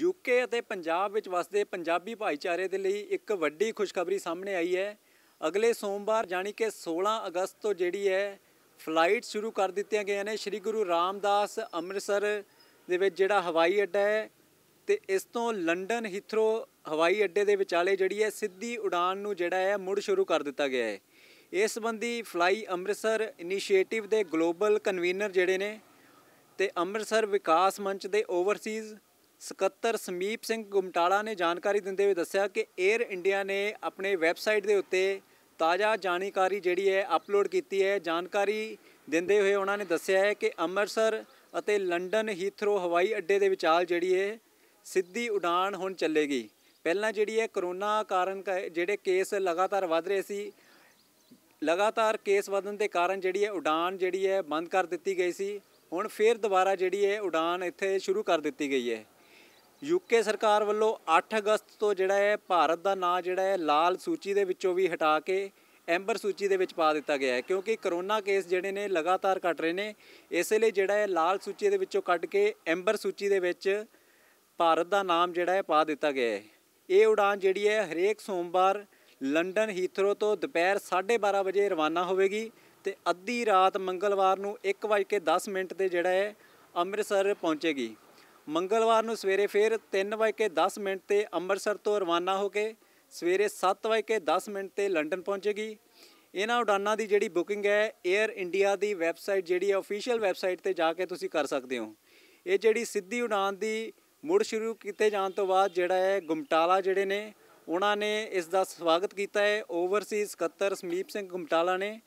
UK ਅਤੇ ਪੰਜਾਬ ਵਿੱਚ ਵਸਦੇ ਪੰਜਾਬੀ ਭਾਈਚਾਰੇ ਦੇ ਲਈ ਇੱਕ ਵੱਡੀ ਖੁਸ਼ਖਬਰੀ ਸਾਹਮਣੇ ਆਈ ਹੈ ਅਗਲੇ ਸੋਮਵਾਰ ਯਾਨੀ ਕਿ 16 ਅਗਸਤ ਤੋਂ ਜਿਹੜੀ ਹੈ ਫਲਾਈਟ ਸ਼ੁਰੂ ਕਰ ਦਿੱਤੀਆਂ ਗਈਆਂ ਨੇ ਸ੍ਰੀ ਗੁਰੂ ਰਾਮਦਾਸ ਅੰਮ੍ਰਿਤਸਰ ਦੇ ਵਿੱਚ ਜਿਹੜਾ ਹਵਾਈ ਅੱਡਾ ਹੈ ਤੇ ਇਸ ਤੋਂ ਲੰਡਨ ਹਿਥਰੋ ਹਵਾਈ ਅੱਡੇ ਦੇ ਵਿਚਾਲੇ ਜਿਹੜੀ ਹੈ ਸਿੱਧੀ ਉਡਾਨ ਨੂੰ ਜਿਹੜਾ ਹੈ ਮੁੜ ਸ਼ੁਰੂ ਕਰ ਦਿੱਤਾ ਗਿਆ ਹੈ ਇਸ ਸੰਬੰਧੀ ਫਲਾਈ ਅੰਮ੍ਰਿਤਸਰ ਇਨੀਸ਼ੀਏਟਿਵ ਦੇ ਗਲੋਬਲ ਕਨਵੀਨਰ ਜਿਹੜੇ ਨੇ ਤੇ ਅੰਮ੍ਰਿਤਸਰ ਵਿਕਾਸ ਮੰਚ ਦੇ ਓਵਰਸੀਜ਼ ਸਕੱਤਰ ਸਮੀਪ ਸਿੰਘ ਗੁਮਟਾਲਾ ਨੇ ਜਾਣਕਾਰੀ ਦਿੰਦੇ ਹੋਏ ਦੱਸਿਆ ਕਿ 에ਅਰ ਇੰਡੀਆ ਨੇ ਆਪਣੇ ਵੈਬਸਾਈਟ ਦੇ ਉੱਤੇ ਤਾਜ਼ਾ ਜਾਣਕਾਰੀ ਜਿਹੜੀ ਹੈ ਅਪਲੋਡ ਕੀਤੀ ਹੈ ਜਾਣਕਾਰੀ ਦਿੰਦੇ ਹੋਏ ਉਹਨਾਂ ਨੇ ਦੱਸਿਆ ਹੈ ਕਿ ਅੰਮ੍ਰਿਤਸਰ ਅਤੇ ਲੰਡਨ ਹੀਥਰੋ ਹਵਾਈ ਅੱਡੇ ਦੇ ਵਿਚਾਲ ਜਿਹੜੀ ਹੈ ਸਿੱਧੀ ਉਡਾਨ ਹੁਣ ਚੱਲੇਗੀ ਪਹਿਲਾਂ ਜਿਹੜੀ ਹੈ ਕਰੋਨਾ ਕਾਰਨ ਜਿਹੜੇ ਕੇਸ ਲਗਾਤਾਰ ਵਧ ਰਹੇ ਸੀ ਲਗਾਤਾਰ ਕੇਸ ਵਧਣ ਦੇ ਕਾਰਨ ਜਿਹੜੀ ਹੈ ਉਡਾਨ ਜਿਹੜੀ ਹੈ ਬੰਦ ਕਰ ਦਿੱਤੀ ਗਈ ਸੀ ਹੁਣ ਫੇਰ ਦੁਬਾਰਾ ਜਿਹੜੀ ਹੈ ਉਡਾਨ ਇੱਥੇ ਸ਼ੁਰੂ ਕਰ ਦਿੱਤੀ ਗਈ ਹੈ ਯੂਕੇ ਸਰਕਾਰ ਵੱਲੋਂ 8 ਅਗਸਤ ਤੋਂ ਜਿਹੜਾ ਹੈ ਭਾਰਤ ਦਾ ਨਾਂ ਜਿਹੜਾ ਹੈ ਲਾਲ ਸੂਚੀ ਦੇ ਵਿੱਚੋਂ ਵੀ ਹਟਾ ਕੇ ਐਂਬਰ ਸੂਚੀ ਦੇ ਵਿੱਚ ਪਾ ਦਿੱਤਾ ਗਿਆ ਹੈ ਕਿਉਂਕਿ ਕਰੋਨਾ ਕੇਸ ਜਿਹੜੇ ਨੇ ਲਗਾਤਾਰ ਘਟ ਰਹੇ ਨੇ ਇਸੇ ਲਈ ਜਿਹੜਾ ਹੈ ਲਾਲ ਸੂਚੀ ਦੇ ਵਿੱਚੋਂ ਕੱਢ ਕੇ ਐਂਬਰ ਸੂਚੀ ਦੇ ਵਿੱਚ ਭਾਰਤ ਦਾ ਨਾਮ ਜਿਹੜਾ ਹੈ ਪਾ ਦਿੱਤਾ ਗਿਆ ਹੈ ਇਹ ਉਡਾਨ ਜਿਹੜੀ ਹੈ ਹਰੇਕ ਸੋਮਵਾਰ ਲੰਡਨ ਹੀਥਰੋ ਤੋਂ ਦੁਪਹਿਰ 12:30 ਵਜੇ ਰਵਾਨਾ ਹੋਵੇਗੀ ਤੇ ਅੱਧੀ ਰਾਤ ਮੰਗਲਵਾਰ ਨੂੰ 1:10 ਮਿੰਟ ਤੇ ਜਿਹੜਾ ਹੈ ਅੰਮ੍ਰਿਤਸਰ ਪਹੁੰਚੇਗੀ ਮੰਗਲਵਾਰ ਨੂੰ ਸਵੇਰੇ ਫਿਰ 3:10 ਮਿੰਟ ਤੇ ਅੰਮ੍ਰਿਤਸਰ ਤੋਂ ਰਵਾਨਾ ਹੋ ਕੇ ਸਵੇਰੇ 7:10 ਮਿੰਟ ਤੇ ਲੰਡਨ ਪਹੁੰਚੇਗੀ ਇਹਨਾਂ ਉਡਾਨਾਂ ਦੀ ਜਿਹੜੀ ਬੁਕਿੰਗ ਹੈ 에ਅਰ ਇੰਡੀਆ ਦੀ ਵੈਬਸਾਈਟ ਜਿਹੜੀ ਹੈ ਅਫੀਸ਼ੀਅਲ ਵੈਬਸਾਈਟ ਤੇ ਜਾ ਕੇ ਤੁਸੀਂ ਕਰ ਸਕਦੇ ਹੋ ਇਹ ਜਿਹੜੀ ਸਿੱਧੀ ਉਡਾਨ ਦੀ ਮੁੜ ਸ਼ੁਰੂ ਕੀਤੇ ਜਾਣ ਤੋਂ ਬਾਅਦ ਜਿਹੜਾ ਹੈ ਗੁਮਟਾਲਾ ਜਿਹੜੇ ਨੇ ਉਹਨਾਂ ਨੇ ਇਸ ਦਾ ਸਵਾਗਤ ਕੀਤਾ ਹੈ ਓਵਰਸੀਜ਼ ਸਕੱਤਰ ਸਮੀਪ ਸਿੰਘ ਗੁਮਟਾਲਾ ਨੇ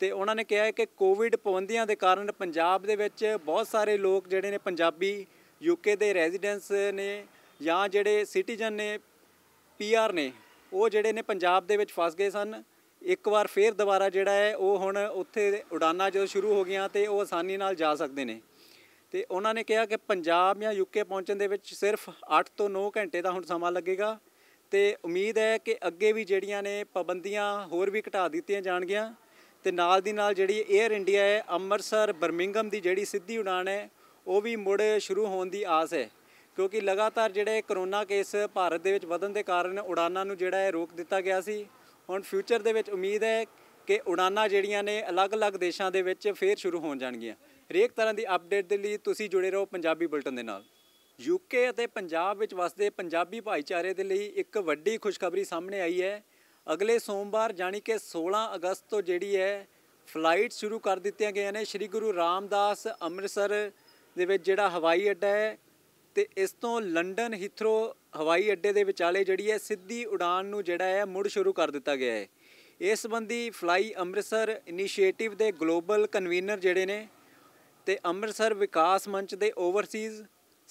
ਤੇ ਉਹਨਾਂ ਨੇ ਕਿਹਾ ਹੈ ਕਿ ਕੋਵਿਡ ਪਾਬੰਦੀਆਂ ਦੇ ਕਾਰਨ ਪੰਜਾਬ ਦੇ ਵਿੱਚ ਬਹੁਤ ਸਾਰੇ ਲੋਕ ਜਿਹੜੇ ਨੇ ਪੰਜਾਬੀ ਯੂਕੇ ਦੇ ਰੈਜ਼ੀਡੈਂਸ ਨੇ ਜਾਂ ਜਿਹੜੇ ਸਿਟੀਜ਼ਨ ਨੇ ਪੀਆਰ ਨੇ ਉਹ ਜਿਹੜੇ ਨੇ ਪੰਜਾਬ ਦੇ ਵਿੱਚ ਫਸ ਗਏ ਸਨ ਇੱਕ ਵਾਰ ਫੇਰ ਦੁਬਾਰਾ ਜਿਹੜਾ ਹੈ ਉਹ ਹੁਣ ਉੱਥੇ ਉਡਾਨਾਂ ਜਦੋਂ ਸ਼ੁਰੂ ਹੋ ਗਈਆਂ ਤੇ ਉਹ ਆਸਾਨੀ ਨਾਲ ਜਾ ਸਕਦੇ ਨੇ ਤੇ ਉਹਨਾਂ ਨੇ ਕਿਹਾ ਕਿ ਪੰਜਾਬ ਜਾਂ ਯੂਕੇ ਪਹੁੰਚਣ ਦੇ ਵਿੱਚ ਸਿਰਫ 8 ਤੋਂ 9 ਘੰਟੇ ਦਾ ਹੁਣ ਸਮਾਂ ਲੱਗੇਗਾ ਤੇ ਉਮੀਦ ਹੈ ਕਿ ਅੱਗੇ ਵੀ ਜਿਹੜੀਆਂ ਨੇ ਪਾਬੰਦੀਆਂ ਹੋਰ ਵੀ ਘਟਾ ਦਿੱਤੀਆਂ ਜਾਣਗੀਆਂ ਤੇ ਨਾਲ ਦੀ ਨਾਲ ਜਿਹੜੀ 에ਅਰ ਇੰਡੀਆ ਹੈ ਅੰਮ੍ਰਿਤਸਰ ਬਰਮਿੰਗਮ ਦੀ ਜਿਹੜੀ ਸਿੱਧੀ ਉਡਾਨ ਹੈ ਉਹ ਵੀ ਮੁੜ ਸ਼ੁਰੂ ਹੋਣ ਦੀ ਆਸ ਹੈ ਕਿਉਂਕਿ ਲਗਾਤਾਰ ਜਿਹੜੇ ਕਰੋਨਾ ਕੇਸ ਭਾਰਤ ਦੇ ਵਿੱਚ ਵਧਣ ਦੇ ਕਾਰਨ ਉਡਾਨਾਂ ਨੂੰ ਜਿਹੜਾ ਹੈ ਰੋਕ ਦਿੱਤਾ ਗਿਆ ਸੀ ਹੁਣ ਫਿਊਚਰ ਦੇ ਵਿੱਚ ਉਮੀਦ ਹੈ ਕਿ ਉਡਾਨਾਂ ਜਿਹੜੀਆਂ ਨੇ ਅਲੱਗ-ਅਲੱਗ ਦੇਸ਼ਾਂ ਦੇ ਵਿੱਚ ਫੇਰ ਸ਼ੁਰੂ ਹੋਣ ਜਾਣਗੀਆਂ ਹਰੇਕ ਤਰ੍ਹਾਂ ਦੀ ਅਪਡੇਟ ਦੇ ਲਈ ਤੁਸੀਂ ਜੁੜੇ ਰਹੋ ਪੰਜਾਬੀ ਬੁਲਟਨ ਦੇ ਨਾਲ ਯੂਕੇ ਅਤੇ ਪੰਜਾਬ ਵਿੱਚ ਵਸਦੇ ਪੰਜਾਬੀ ਭਾਈਚਾਰੇ ਦੇ ਲਈ ਇੱਕ ਵੱਡੀ ਖੁਸ਼ਖਬਰੀ ਸਾਹਮਣੇ ਆਈ ਹੈ ਅਗਲੇ ਸੋਮਵਾਰ ਜਾਨੀ ਕਿ 16 ਅਗਸਤ ਤੋਂ ਜਿਹੜੀ ਹੈ ਫਲਾਈਟ ਸ਼ੁਰੂ ਕਰ ਦਿੱਤੀਆਂ ਗਈਆਂ ਨੇ ਸ੍ਰੀ ਗੁਰੂ ਰਾਮਦਾਸ ਅੰਮ੍ਰਿਤਸਰ ਦੇ ਵਿੱਚ ਜਿਹੜਾ ਹਵਾਈ ਅੱਡਾ ਹੈ ਤੇ ਇਸ ਤੋਂ ਲੰਡਨ ਹਿਥਰੋ ਹਵਾਈ ਅੱਡੇ ਦੇ ਵਿਚਾਲੇ ਜਿਹੜੀ ਹੈ ਸਿੱਧੀ ਉਡਾਨ ਨੂੰ ਜਿਹੜਾ ਹੈ ਮੁੜ ਸ਼ੁਰੂ ਕਰ ਦਿੱਤਾ ਗਿਆ ਹੈ ਇਸ ਸੰਬੰਧੀ ਫਲਾਈ ਅੰਮ੍ਰਿਤਸਰ ਇਨੀਸ਼ੀਏਟਿਵ ਦੇ ਗਲੋਬਲ ਕਨਵੀਨਰ ਜਿਹੜੇ ਨੇ ਤੇ ਅੰਮ੍ਰਿਤਸਰ ਵਿਕਾਸ ਮੰਚ ਦੇ ਓਵਰਸੀਜ਼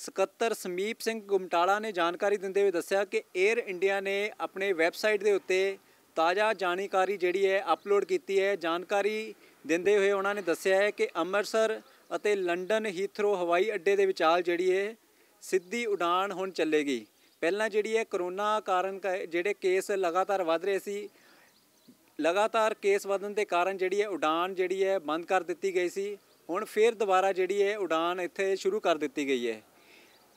ਸਕੱਤਰ ਸਮੀਪ ਸਿੰਘ ਗੁਮਟਾਲਾ ਨੇ ਜਾਣਕਾਰੀ ਦਿੰਦੇ ਹੋਏ ਦੱਸਿਆ ਕਿ 에ਅਰ ਇੰਡੀਆ ਨੇ ਆਪਣੇ ਵੈਬਸਾਈਟ ਦੇ ਉੱਤੇ ਤਾਜ਼ਾ ਜਾਣਕਾਰੀ ਜਿਹੜੀ ਹੈ ਅਪਲੋਡ ਕੀਤੀ ਹੈ ਜਾਣਕਾਰੀ ਦਿੰਦੇ ਹੋਏ ਉਹਨਾਂ ਨੇ ਦੱਸਿਆ ਹੈ ਕਿ ਅੰਮ੍ਰਿਤਸਰ ਅਤੇ ਲੰਡਨ ਹੀਥਰੋ ਹਵਾਈ ਅੱਡੇ ਦੇ ਵਿਚਾਲ ਜਿਹੜੀ ਹੈ ਸਿੱਧੀ ਉਡਾਨ ਹੁਣ ਚੱਲੇਗੀ ਪਹਿਲਾਂ ਜਿਹੜੀ ਹੈ ਕਰੋਨਾ ਕਾਰਨ ਜਿਹੜੇ ਕੇਸ ਲਗਾਤਾਰ ਵਧ ਰਹੇ ਸੀ ਲਗਾਤਾਰ ਕੇਸ ਵਧਣ ਦੇ ਕਾਰਨ ਜਿਹੜੀ ਹੈ ਉਡਾਨ ਜਿਹੜੀ ਹੈ ਬੰਦ ਕਰ ਦਿੱਤੀ ਗਈ ਸੀ ਹੁਣ ਫੇਰ ਦੁਬਾਰਾ ਜਿਹੜੀ ਹੈ ਉਡਾਨ ਇੱਥੇ ਸ਼ੁਰੂ ਕਰ ਦਿੱਤੀ ਗਈ ਹੈ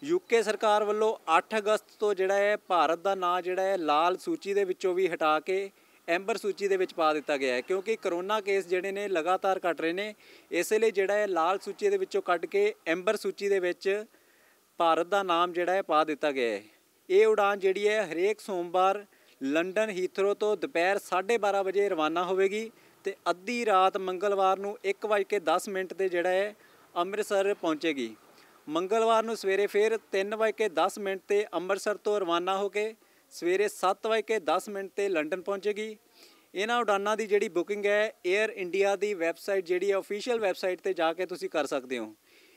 ਯੂਕੇ ਸਰਕਾਰ ਵੱਲੋਂ 8 ਅਗਸਤ ਤੋਂ ਜਿਹੜਾ ਹੈ ਭਾਰਤ ਦਾ ਨਾਂ ਜਿਹੜਾ ਹੈ ਲਾਲ ਸੂਚੀ ਦੇ ਵਿੱਚੋਂ ਵੀ ਹਟਾ ਕੇ ਐਂਬਰ ਸੂਚੀ ਦੇ ਵਿੱਚ ਪਾ ਦਿੱਤਾ ਗਿਆ ਹੈ ਕਿਉਂਕਿ ਕਰੋਨਾ ਕੇਸ ਜਿਹੜੇ ਨੇ ਲਗਾਤਾਰ ਘਟ ਰਹੇ ਨੇ ਇਸੇ ਲਈ ਜਿਹੜਾ ਹੈ ਲਾਲ ਸੂਚੀ ਦੇ ਵਿੱਚੋਂ ਕੱਢ ਕੇ ਐਂਬਰ ਸੂਚੀ ਦੇ ਵਿੱਚ ਭਾਰਤ ਦਾ ਨਾਮ ਜਿਹੜਾ ਹੈ ਪਾ ਦਿੱਤਾ ਗਿਆ ਹੈ ਇਹ ਉਡਾਨ ਜਿਹੜੀ ਹੈ ਹਰੇਕ ਸੋਮਵਾਰ ਲੰਡਨ ਹੀਥਰੋ ਤੋਂ ਦੁਪਹਿਰ 12:30 ਵਜੇ ਰਵਾਨਾ ਹੋਵੇਗੀ ਤੇ ਅੱਧੀ ਰਾਤ ਮੰਗਲਵਾਰ ਨੂੰ 1:10 ਮਿੰਟ ਤੇ ਜਿਹੜਾ ਹੈ ਅੰਮ੍ਰਿਤਸਰ ਪਹੁੰਚੇਗੀ ਮੰਗਲਵਾਰ ਨੂੰ ਸਵੇਰੇ ਫਿਰ 3:10 ਮਿੰਟ ਤੇ ਅੰਮ੍ਰਿਤਸਰ ਤੋਂ ਰਵਾਨਾ ਹੋ ਕੇ ਸਵੇਰੇ 7:10 ਮਿੰਟ ਤੇ ਲੰਡਨ ਪਹੁੰਚੇਗੀ ਇਹਨਾਂ ਉਡਾਨਾਂ ਦੀ ਜਿਹੜੀ ਬੁਕਿੰਗ ਹੈ 에ਅਰ ਇੰਡੀਆ ਦੀ ਵੈਬਸਾਈਟ ਜਿਹੜੀ ਹੈ ਅਫੀਸ਼ੀਅਲ ਵੈਬਸਾਈਟ ਤੇ ਜਾ ਕੇ ਤੁਸੀਂ ਕਰ ਸਕਦੇ ਹੋ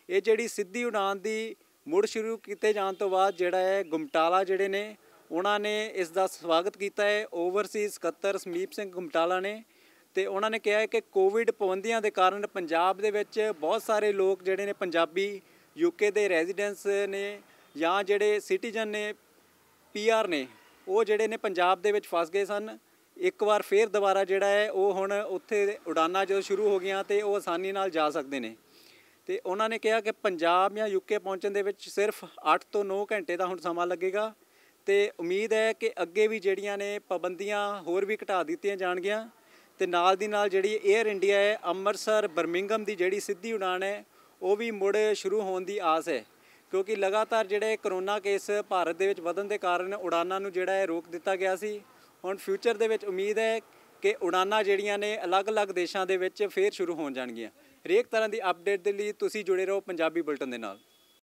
ਇਹ ਜਿਹੜੀ ਸਿੱਧੀ ਉਡਾਨ ਦੀ ਮੁੜ ਸ਼ੁਰੂ ਕੀਤੇ ਜਾਣ ਤੋਂ ਬਾਅਦ ਜਿਹੜਾ ਹੈ ਗੁਮਟਾਲਾ ਜਿਹੜੇ ਨੇ ਉਹਨਾਂ ਨੇ ਇਸ ਦਾ ਸਵਾਗਤ ਕੀਤਾ ਹੈ ਓਵਰਸੀਜ਼ ਸਕੱਤਰ ਸਮੀਪ ਸਿੰਘ ਗੁਮਟਾਲਾ ਨੇ ਤੇ ਉਹਨਾਂ ਨੇ ਕਿਹਾ ਹੈ ਕਿ ਕੋਵਿਡ ਪਾਬੰਦੀਆਂ ਦੇ ਕਾਰਨ ਪੰਜਾਬ ਦੇ ਵਿੱਚ ਬਹੁਤ ਸਾਰੇ ਲੋਕ ਜਿਹੜੇ ਨੇ ਪੰਜਾਬੀ ਯੂਕੇ ਦੇ ਰੈਜ਼ੀਡੈਂਸ ਨੇ ਜਾਂ ਜਿਹੜੇ ਸਿਟੀਜ਼ਨ ਨੇ ਪੀਆਰ ਨੇ ਉਹ ਜਿਹੜੇ ਨੇ ਪੰਜਾਬ ਦੇ ਵਿੱਚ ਫਸ ਗਏ ਸਨ ਇੱਕ ਵਾਰ ਫੇਰ ਦੁਬਾਰਾ ਜਿਹੜਾ ਹੈ ਉਹ ਹੁਣ ਉੱਥੇ ਉਡਾਨਾਂ ਜਦੋਂ ਸ਼ੁਰੂ ਹੋ ਗਈਆਂ ਤੇ ਉਹ ਆਸਾਨੀ ਨਾਲ ਜਾ ਸਕਦੇ ਨੇ ਤੇ ਉਹਨਾਂ ਨੇ ਕਿਹਾ ਕਿ ਪੰਜਾਬ ਜਾਂ ਯੂਕੇ ਪਹੁੰਚਣ ਦੇ ਵਿੱਚ ਸਿਰਫ 8 ਤੋਂ 9 ਘੰਟੇ ਦਾ ਹੁਣ ਸਮਾਂ ਲੱਗੇਗਾ ਤੇ ਉਮੀਦ ਹੈ ਕਿ ਅੱਗੇ ਵੀ ਜਿਹੜੀਆਂ ਨੇ ਪਾਬੰਦੀਆਂ ਹੋਰ ਵੀ ਘਟਾ ਦਿੱਤੀਆਂ ਜਾਣਗੀਆਂ ਤੇ ਨਾਲ ਦੀ ਨਾਲ ਜਿਹੜੀ 에ਅਰ ਇੰਡੀਆ ਹੈ ਅੰਮ੍ਰਿਤਸਰ ਬਰਮਿੰਗਮ ਦੀ ਜਿਹੜੀ ਸਿੱਧੀ ਉਡਾਨ ਹੈ ਉਹ ਵੀ ਮੁੜ ਸ਼ੁਰੂ ਹੋਣ ਦੀ ਆਸ ਹੈ ਕਿਉਂਕਿ ਲਗਾਤਾਰ ਜਿਹੜੇ ਕਰੋਨਾ ਕੇਸ ਭਾਰਤ ਦੇ ਵਿੱਚ ਵਧਣ ਦੇ ਕਾਰਨ ਉਡਾਨਾਂ ਨੂੰ ਜਿਹੜਾ ਹੈ ਰੋਕ ਦਿੱਤਾ ਗਿਆ ਸੀ ਹੁਣ ਫਿਊਚਰ ਦੇ ਵਿੱਚ ਉਮੀਦ ਹੈ ਕਿ ਉਡਾਨਾਂ ਜਿਹੜੀਆਂ ਨੇ ਅਲੱਗ-ਅਲੱਗ ਦੇਸ਼ਾਂ ਦੇ ਵਿੱਚ ਫੇਰ ਸ਼ੁਰੂ ਹੋਣ ਜਾਣਗੀਆਂ ਹਰੇਕ ਤਰ੍ਹਾਂ ਦੀ ਅਪਡੇਟ ਦੇ ਲਈ ਤੁਸੀਂ ਜੁੜੇ ਰਹੋ ਪੰਜਾਬੀ ਬੁਲਟਨ ਦੇ ਨਾਲ